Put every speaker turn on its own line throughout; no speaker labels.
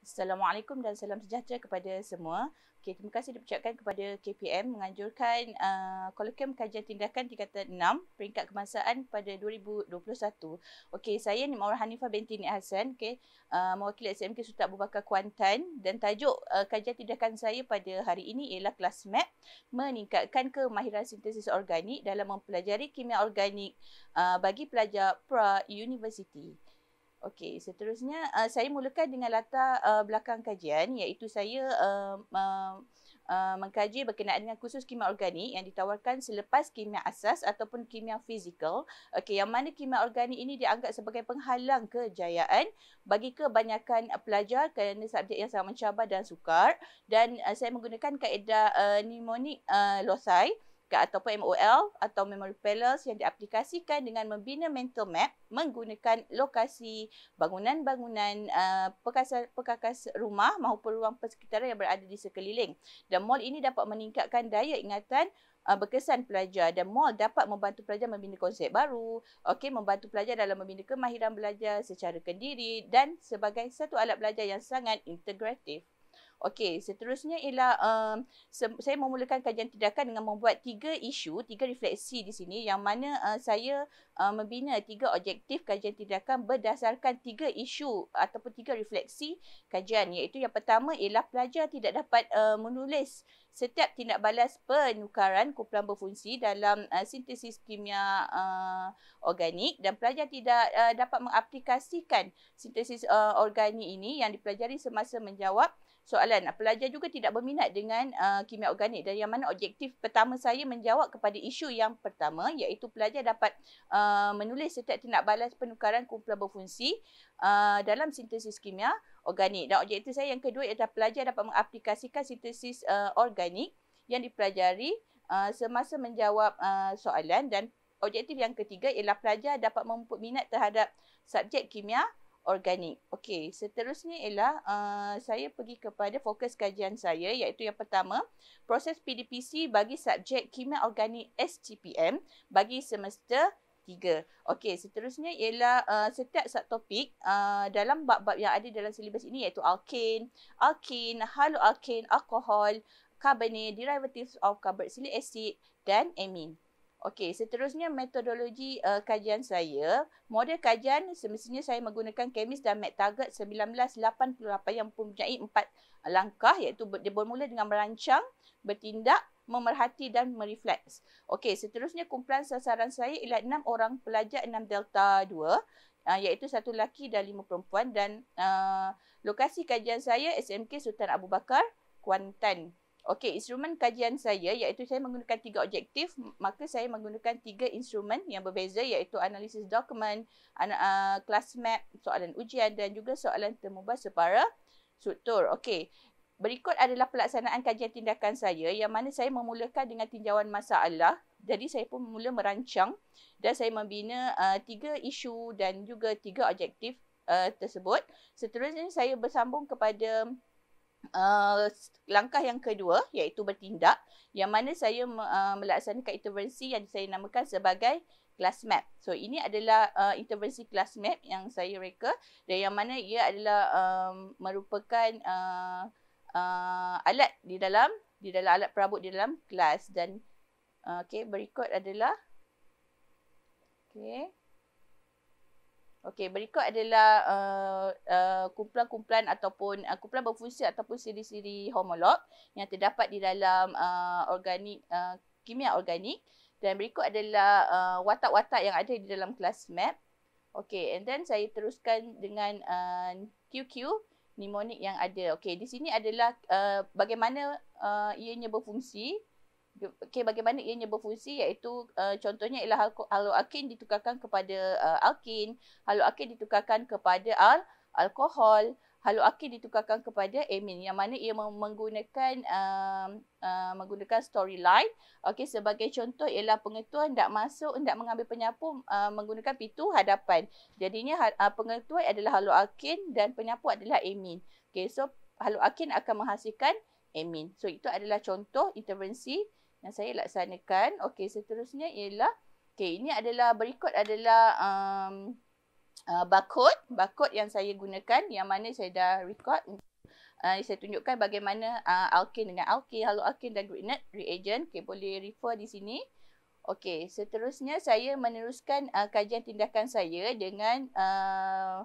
Assalamualaikum dan salam sejahtera kepada semua. Okay, terima kasih diucapkan kepada KPM menganjurkan uh, kolokium kajian tindakan tingkatan 6 peringkat kebangsaan pada 2021. Okey, saya ni Maura Hanifah binti Nik Hasan, okey, uh, mewakili SMK Sultan Abu Bakar Kuantan dan tajuk uh, kajian tindakan saya pada hari ini ialah kelas MAP e meningkatkan kemahiran sintesis organik dalam mempelajari kimia organik uh, bagi pelajar pra-university. Okey, seterusnya uh, saya mulakan dengan latar uh, belakang kajian iaitu saya uh, uh, uh, mengkaji berkenaan dengan kursus kimia organik yang ditawarkan selepas kimia asas ataupun kimia fizikal. Okey, yang mana kimia organik ini dianggap sebagai penghalang kejayaan bagi kebanyakan pelajar kerana subjek yang sangat mencabar dan sukar dan uh, saya menggunakan kaedah uh, mnemonic uh, losai ataupun MOL atau Memory Palace yang diaplikasikan dengan membina mental map menggunakan lokasi bangunan-bangunan uh, perkakas rumah maupun ruang persekitaran yang berada di sekeliling. Dan mall ini dapat meningkatkan daya ingatan uh, berkesan pelajar dan mall dapat membantu pelajar membina konsep baru, okay, membantu pelajar dalam membina kemahiran belajar secara kendiri dan sebagai satu alat belajar yang sangat integratif. Okey, seterusnya ialah um, se- saya memulakan kajian tindakan dengan membuat tiga isu, tiga refleksi di sini yang mana uh, saya uh, membina tiga objektif kajian tindakan berdasarkan tiga isu ataupun tiga refleksi kajian iaitu yang pertama ialah pelajar tidak dapat uh, menulis setiap tindak balas penukaran kumpulan berfungsi dalam uh, sintesis kimia uh, organik dan pelajar tidak uh, dapat mengaplikasikan sintesis uh, organik ini yang dipelajari semasa menjawab soalan pelajar juga tidak berminat dengan uh, kimia organik dan yang mana objektif pertama saya menjawab kepada isu yang pertama iaitu pelajar dapat uh, menulis setiap tindak balas penukaran kumpulan berfungsi uh, dalam sintesis kimia organik dan objektif saya yang kedua ialah pelajar dapat mengaplikasikan sintesis uh, organik yang dipelajari uh, semasa menjawab uh, soalan dan objektif yang ketiga ialah pelajar dapat memupuk minat terhadap subjek kimia organik. Okey, seterusnya ialah uh, saya pergi kepada fokus kajian saya iaitu yang pertama, proses PDPC bagi subjek kimia organik STPM bagi semester 3. Okey, seterusnya ialah uh, setiap subtopik uh, dalam bab-bab yang ada dalam silibus ini iaitu alkene, alkene, haloalkene, alkohol, carbonate, derivatives of carboxylic acid dan amine. Okey, seterusnya metodologi uh, kajian saya, model kajian semestinya saya menggunakan kemis dan MedTarget 1988 yang mempunyai empat langkah iaitu dia bermula dengan merancang, bertindak, memerhati dan merefleks. Okey, seterusnya kumpulan sasaran saya ialah enam orang pelajar enam Delta dua uh, iaitu satu lelaki dan lima perempuan dan uh, lokasi kajian saya SMK Sultan Abu Bakar, Kuantan. Okey, instrumen kajian saya iaitu saya menggunakan tiga objektif, maka saya menggunakan tiga instrumen yang berbeza iaitu analisis dokumen, an- uh, ah, class map, soalan ujian dan juga soalan temubah separa struktur. Okey, berikut adalah pelaksanaan kajian tindakan saya yang mana saya memulakan dengan tinjauan masalah. Jadi saya pun mula merancang dan saya membina uh, tiga isu dan juga tiga objektif uh, tersebut. Seterusnya saya bersambung kepada uh, langkah yang kedua iaitu bertindak yang mana saya uh, melaksanakan intervensi yang saya namakan sebagai class map. So ini adalah uh, intervensi class map yang saya reka dan yang mana ia adalah um, merupakan uh, uh, alat di dalam di dalam alat perabot di dalam kelas dan uh, okey berikut adalah okey Okey, berikut adalah uh, uh, kumpulan-kumpulan ataupun uh, kumpulan berfungsi ataupun siri-siri homolog yang terdapat di dalam uh, organik uh, kimia organik dan berikut adalah uh, watak-watak yang ada di dalam kelas map. Okey, and then saya teruskan dengan uh, QQ mnemonic yang ada. Okey, di sini adalah uh, bagaimana uh, ianya berfungsi okay, bagaimana ianya berfungsi iaitu uh, contohnya ialah haloakin ditukarkan kepada uh, alkin, haloakin ditukarkan kepada al alkohol, haloakin ditukarkan kepada amin yang mana ia menggunakan uh, uh, menggunakan storyline. Okey sebagai contoh ialah pengetua hendak masuk hendak mengambil penyapu uh, menggunakan pintu hadapan. Jadinya uh, ha, eh, pengetua adalah haloakin dan penyapu adalah amin. Okey so haloakin akan menghasilkan amin. So itu adalah contoh intervensi yang saya laksanakan. Okey, seterusnya ialah okey, ini adalah berikut adalah um, uh, barcode, barcode yang saya gunakan yang mana saya dah record Uh, saya tunjukkan bagaimana uh, alkin dengan alkin, haloalkin dan greenet reagent. Okay, boleh refer di sini. Okey, seterusnya saya meneruskan uh, kajian tindakan saya dengan uh,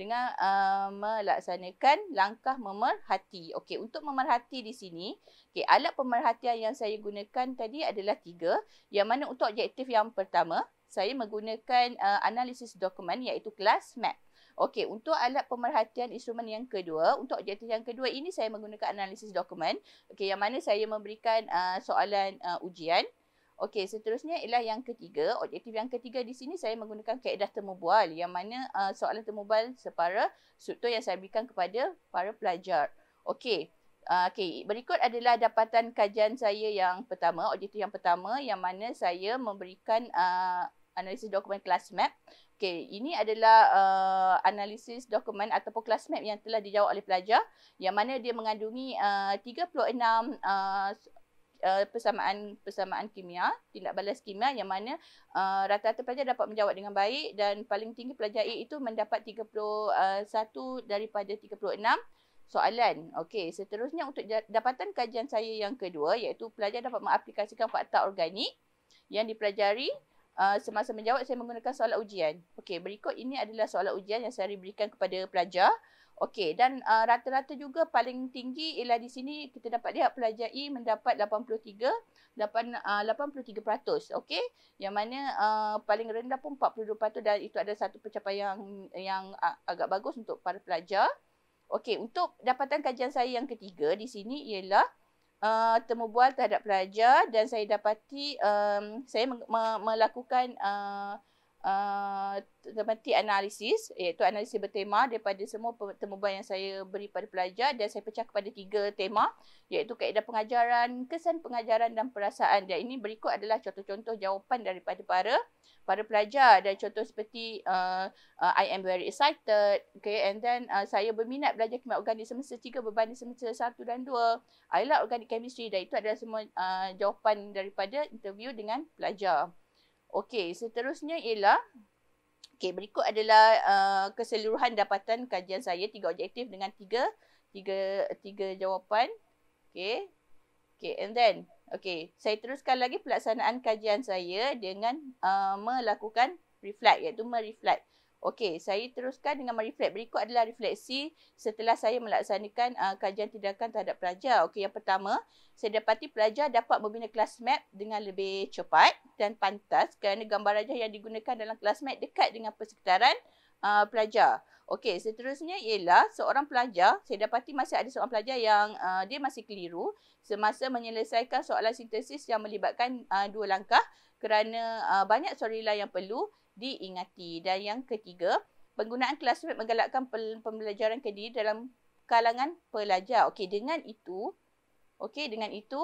dengan uh, melaksanakan langkah memerhati. Okey, untuk memerhati di sini, okey, alat pemerhatian yang saya gunakan tadi adalah tiga, yang mana untuk objektif yang pertama, saya menggunakan uh, analisis dokumen iaitu class map. Okey, untuk alat pemerhatian instrumen yang kedua, untuk objektif yang kedua ini saya menggunakan analisis dokumen. Okey, yang mana saya memberikan uh, soalan uh, ujian. Okey, seterusnya ialah yang ketiga. Objektif yang ketiga di sini saya menggunakan kaedah temubual yang mana uh, soalan temubual separa struktur yang saya berikan kepada para pelajar. Okey, uh, okay. berikut adalah dapatan kajian saya yang pertama, objektif yang pertama yang mana saya memberikan uh, analisis dokumen kelas map. Okey, ini adalah uh, analisis dokumen ataupun kelas map yang telah dijawab oleh pelajar yang mana dia mengandungi uh, 36 uh, persamaan-persamaan eh, kimia, tindak balas kimia yang mana uh, rata-rata pelajar dapat menjawab dengan baik dan paling tinggi pelajar A itu mendapat 31 daripada 36 soalan. Okey, seterusnya untuk dapatan kajian saya yang kedua iaitu pelajar dapat mengaplikasikan fakta organik yang dipelajari Uh, semasa menjawab saya menggunakan soalan ujian. Okey, berikut ini adalah soalan ujian yang saya berikan kepada pelajar. Okey dan uh, rata-rata juga paling tinggi ialah di sini kita dapat lihat pelajar E mendapat 83 uh, 83%. Okey. Yang mana uh, paling rendah pun 42% dan itu ada satu pencapaian yang yang uh, agak bagus untuk para pelajar. Okey, untuk dapatan kajian saya yang ketiga di sini ialah uh, temu bual terhadap pelajar dan saya dapati um, saya melakukan uh, uh, tematik analisis iaitu analisis bertema daripada semua temubuan yang saya beri pada pelajar dan saya pecah kepada tiga tema iaitu kaedah pengajaran, kesan pengajaran dan perasaan dan ini berikut adalah contoh-contoh jawapan daripada para para pelajar dan contoh seperti uh, uh I am very excited okay and then uh, saya berminat belajar kimia organik semester 3 berbanding semester 1 dan 2 I love organic chemistry dan itu adalah semua uh, jawapan daripada interview dengan pelajar Okey, seterusnya ialah Okey, berikut adalah uh, keseluruhan dapatan kajian saya tiga objektif dengan tiga tiga tiga jawapan. Okey. Okey, and then okey, saya teruskan lagi pelaksanaan kajian saya dengan uh, melakukan reflect iaitu mereflect. Okey, saya teruskan dengan refleks. Berikut adalah refleksi setelah saya melaksanakan uh, kajian tindakan terhadap pelajar. Okey, yang pertama, saya dapati pelajar dapat membina kelas map dengan lebih cepat dan pantas kerana gambar rajah yang digunakan dalam kelas map dekat dengan persekitaran uh, pelajar. Okey, seterusnya ialah seorang pelajar, saya dapati masih ada seorang pelajar yang uh, dia masih keliru semasa menyelesaikan soalan sintesis yang melibatkan uh, dua langkah kerana uh, banyak sorilah yang perlu diingati. Dan yang ketiga, penggunaan kelas web menggalakkan pembelajaran kediri dalam kalangan pelajar. Okey, dengan itu, okey, dengan itu,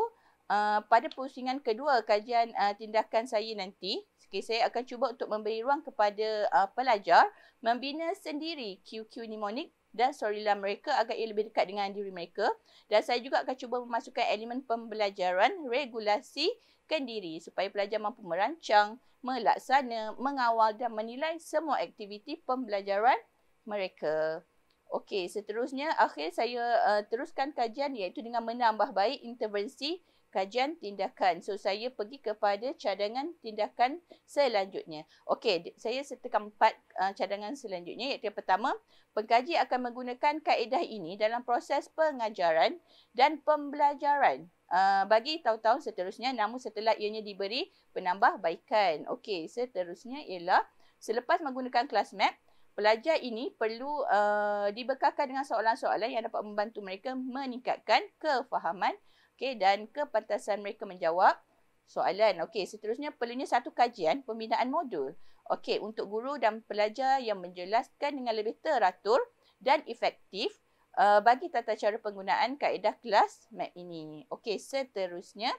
Uh, pada pusingan kedua kajian uh, tindakan saya nanti, okay, saya akan cuba untuk memberi ruang kepada uh, pelajar membina sendiri QQ mnemonic dan sorila mereka agak ia lebih dekat dengan diri mereka. Dan saya juga akan cuba memasukkan elemen pembelajaran, regulasi menyiapkan diri supaya pelajar mampu merancang, melaksana, mengawal dan menilai semua aktiviti pembelajaran mereka. Okey, seterusnya akhir saya uh, teruskan kajian iaitu dengan menambah baik intervensi kajian tindakan. So saya pergi kepada cadangan tindakan selanjutnya. Okey, saya sertakan empat uh, cadangan selanjutnya iaitu yang pertama, pengkaji akan menggunakan kaedah ini dalam proses pengajaran dan pembelajaran uh, bagi tahun-tahun seterusnya namun setelah ianya diberi penambahbaikan. Okey, seterusnya ialah selepas menggunakan kelas map Pelajar ini perlu uh, dibekalkan dengan soalan-soalan yang dapat membantu mereka meningkatkan kefahaman Okey dan kepantasan mereka menjawab soalan. Okey, seterusnya perlunya satu kajian pembinaan modul. Okey, untuk guru dan pelajar yang menjelaskan dengan lebih teratur dan efektif uh, bagi tata cara penggunaan kaedah kelas map ini. Okey, seterusnya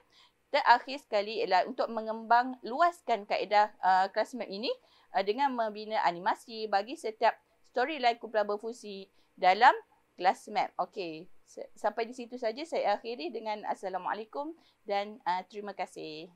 terakhir sekali ialah untuk mengembang luaskan kaedah uh, kelas map ini uh, dengan membina animasi bagi setiap storyline kumpulan berfungsi dalam kelas map. Okey sampai di situ saja saya akhiri dengan assalamualaikum dan uh, terima kasih.